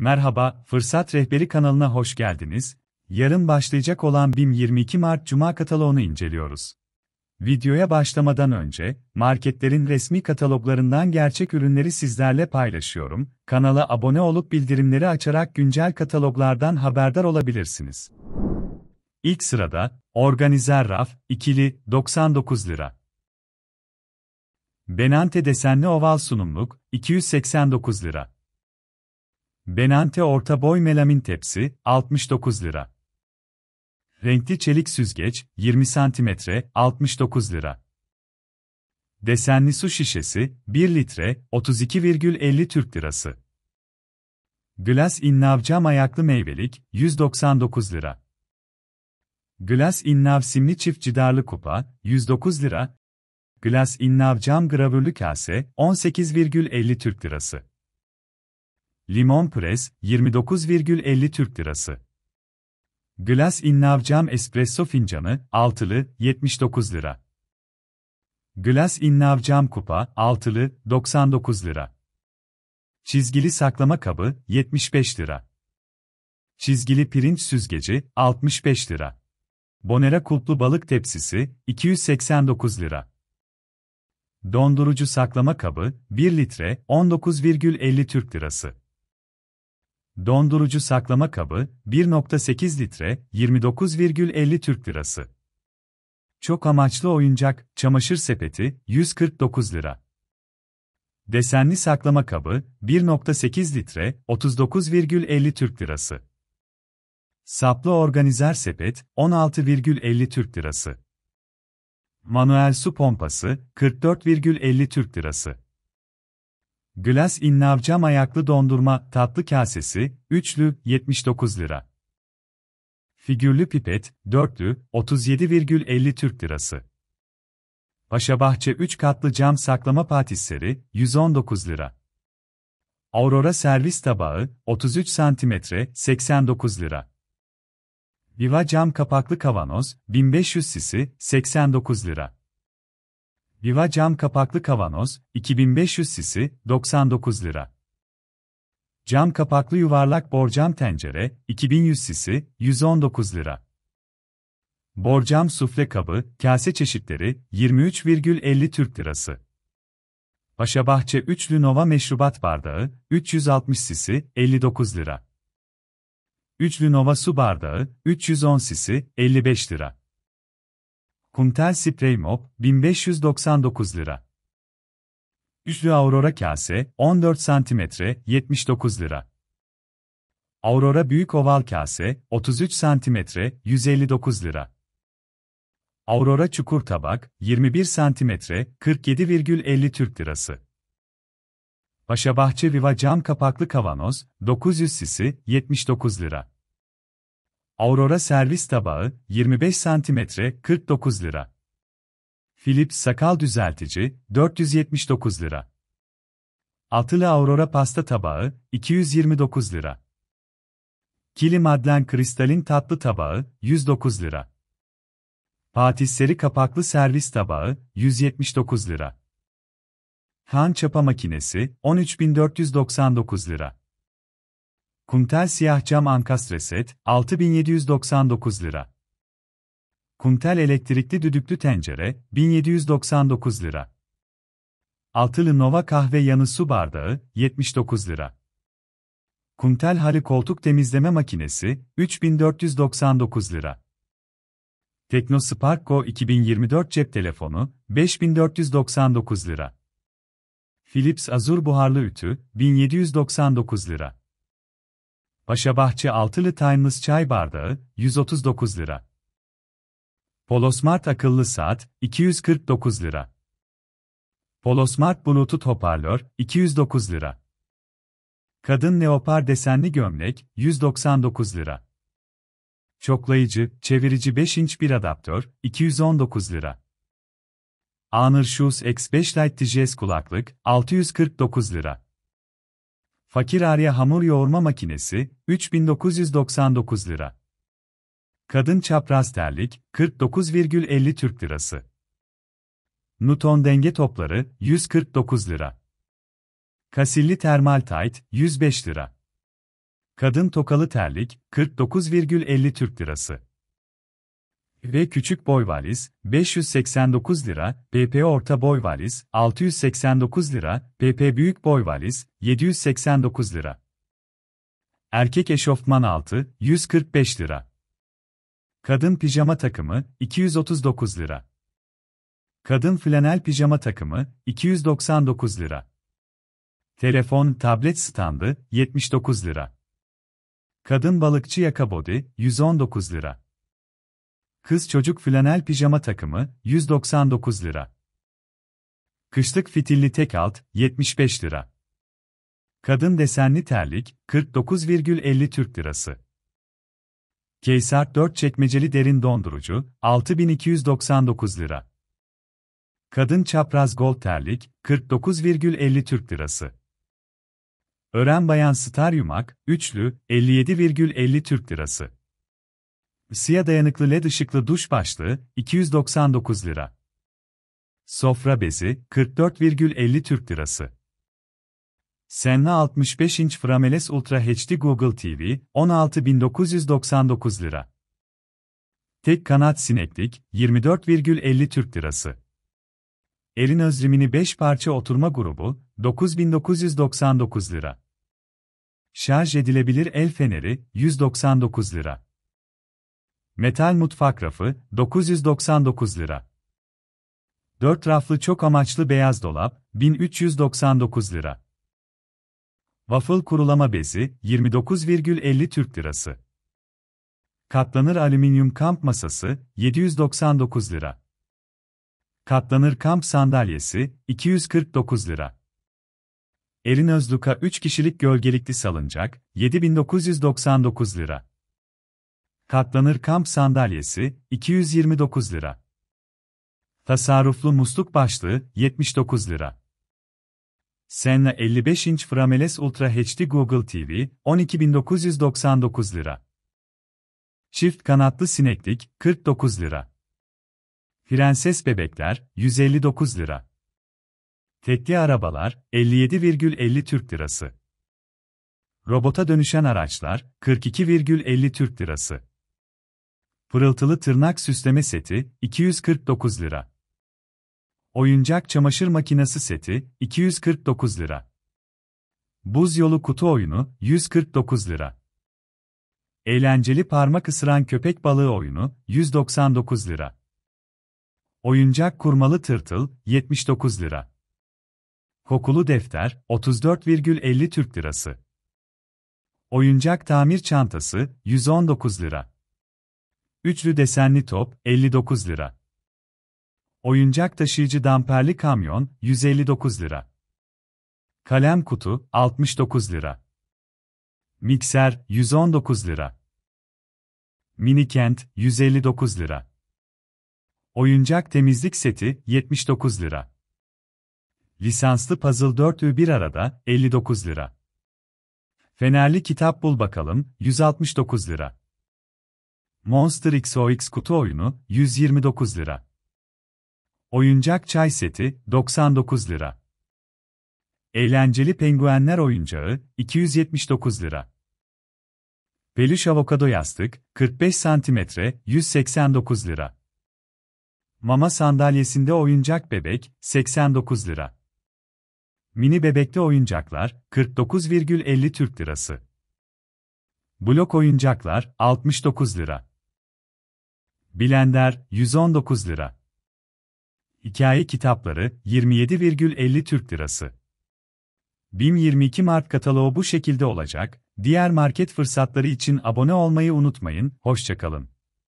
Merhaba, Fırsat Rehberi kanalına hoş geldiniz. Yarın başlayacak olan BİM 22 Mart Cuma kataloğunu inceliyoruz. Videoya başlamadan önce, marketlerin resmi kataloglarından gerçek ürünleri sizlerle paylaşıyorum. Kanala abone olup bildirimleri açarak güncel kataloglardan haberdar olabilirsiniz. İlk sırada, Organizer Raf, ikili, 99 lira. Benante desenli oval sunumluk, 289 lira. Benante orta boy melamin tepsi 69 lira. Renkli çelik süzgeç 20 cm 69 lira. Desenli su şişesi 1 litre 32,50 Türk lirası. Glas innav cam ayaklı meyvelik 199 lira. Glas innav simli çift cidarlı kupa 109 lira. Glas innav cam gravürlü kase 18,50 Türk lirası. Limon Press 29,50 Türk Lirası. Glass in Cam Espresso fincanı altılı 79 lira. Glass in Cam kupa altılı 99 lira. Çizgili saklama kabı 75 lira. Çizgili pirinç süzgeci 65 lira. Bonera kulplu balık tepsisi 289 lira. Dondurucu saklama kabı 1 litre 19,50 Türk Lirası. Dondurucu saklama kabı 1.8 litre 29,50 Türk Lirası. Çok amaçlı oyuncak çamaşır sepeti 149 lira. Desenli saklama kabı 1.8 litre 39,50 Türk Lirası. Saplı organizer sepet 16,50 Türk Lirası. Manuel su pompası 44,50 Türk Lirası. Glas innavcam ayaklı dondurma tatlı kasesi, üçlü, 79 lira. Figürlü pipet, dörtlü, 37,50 Türk lirası. Paşabahçe 3 katlı cam saklama patisleri, 119 lira. Aurora servis tabağı, 33 cm, 89 lira. Viva cam kapaklı kavanoz, 1500 sisi, 89 lira. Viva cam kapaklı kavanoz, 2500 sisi, 99 lira. Cam kapaklı yuvarlak borcam tencere, 2100 sisi, 119 lira. Borcam sufle kabı, kase çeşitleri, 23,50 Türk lirası. Paşabahçe Üçlü Nova Meşrubat Bardağı, 360 sisi, 59 lira. Üçlü Nova Su Bardağı, 310 sisi, 55 lira. Kuntel Spray Mop, 1599 lira. Üslü Aurora Kase, 14 cm, 79 lira. Aurora Büyük Oval Kase, 33 cm, 159 lira. Aurora Çukur Tabak, 21 cm, 47,50 Türk Lirası. Paşabahçe Viva Cam Kapaklı Kavanoz, 900 sisi, 79 lira. Aurora servis tabağı 25 cm 49 lira. Philips sakal düzeltici 479 lira. Atılı Aurora pasta tabağı 229 lira. Kili Madlen kristalin tatlı tabağı 109 lira. Patisseri kapaklı servis tabağı 179 lira. Han çapa makinesi 13499 lira. Kuntel siyah cam ankastre set, 6799 lira. Kuntel elektrikli düdüklü tencere, 1799 lira. Altılı Nova kahve yanı su bardağı, 79 lira. Kuntel halı koltuk temizleme makinesi, 3499 lira. Teknospark Go 2024 cep telefonu, 5499 lira. Philips Azur buharlı ütü, 1799 lira. Paşabahçe altılı Times çay bardağı 139 lira. Polosmart akıllı saat 249 lira. Polosmart bluetooth hoparlör 209 lira. Kadın Neopar desenli gömlek 199 lira. Çoklayıcı, çevirici 5 inç bir adaptör 219 lira. Anır Shoes X5 Lite DJS kulaklık 649 lira. Fakir Arya hamur yoğurma makinesi 3999 lira. Kadın çapraz terlik 49,50 Türk lirası. Newton denge topları 149 lira. Kasilli termal tayt 105 lira. Kadın tokalı terlik 49,50 Türk lirası ve küçük boy valiz 589 lira, PP orta boy valiz 689 lira, PP büyük boy valiz 789 lira. Erkek eşofman altı 145 lira. Kadın pijama takımı 239 lira. Kadın flanel pijama takımı 299 lira. Telefon, tablet standı 79 lira. Kadın balıkçı yaka body 119 lira. Kız çocuk flanel pijama takımı 199 lira. Kışlık fitilli tek alt 75 lira. Kadın desenli terlik 49,50 Türk lirası. Keysar 4 çekmeceli derin dondurucu 6299 lira. Kadın çapraz gold terlik 49,50 Türk lirası. Ören Bayan Star Yumak, üçlü, 57,50 Türk Lirası. Siyah dayanıklı led ışıklı duş başlığı 299 lira. Sofra bezi 44,50 Türk lirası. Senna 65 inç Frameles Ultra HD Google TV 16.999 lira. Tek kanat sineklik 24,50 Türk lirası. Elin Özrimini 5 parça oturma grubu 9.999 lira. Şarj edilebilir el feneri 199 lira. Metal mutfak rafı 999 lira. 4 raflı çok amaçlı beyaz dolap 1399 lira. Waffle kurulama bezi 29,50 Türk lirası. Katlanır alüminyum kamp masası 799 lira. Katlanır kamp sandalyesi 249 lira. Erin Özluk'a 3 kişilik gölgelikli salıncak 7999 lira. Katlanır kamp sandalyesi 229 lira. Tasarruflu musluk başlığı 79 lira. Senna 55 inç Frameless Ultra HD Google TV 12999 lira. Çift kanatlı sineklik 49 lira. Prenses bebekler 159 lira. Tekli arabalar 57,50 Türk lirası. Robota dönüşen araçlar 42,50 Türk lirası. Pırıltılı tırnak süsleme seti 249 lira. Oyuncak çamaşır makinesi seti 249 lira. Buz yolu kutu oyunu 149 lira. Eğlenceli parmak ısıran köpek balığı oyunu 199 lira. Oyuncak kurmalı tırtıl 79 lira. Kokulu defter 34,50 Türk lirası. Oyuncak tamir çantası 119 lira. Üçlü desenli top 59 lira. Oyuncak taşıyıcı damperli kamyon 159 lira. Kalem kutu 69 lira. Mikser 119 lira. Mini Kent 159 lira. Oyuncak temizlik seti 79 lira. Lisanslı puzzle 4 bir arada 59 lira. Fenerli kitap bul bakalım 169 lira. Monster XOX kutu oyunu 129 lira. Oyuncak çay seti 99 lira. Eğlenceli penguenler oyuncağı 279 lira. Peluş avokado yastık 45 cm 189 lira. Mama sandalyesinde oyuncak bebek 89 lira. Mini bebekte oyuncaklar 49,50 Türk lirası. Blok oyuncaklar 69 lira. Bilender 119 lira. Hikaye kitapları 27,50 Türk Lirası. BİM 22 Mart kataloğu bu şekilde olacak. Diğer market fırsatları için abone olmayı unutmayın. Hoşçakalın.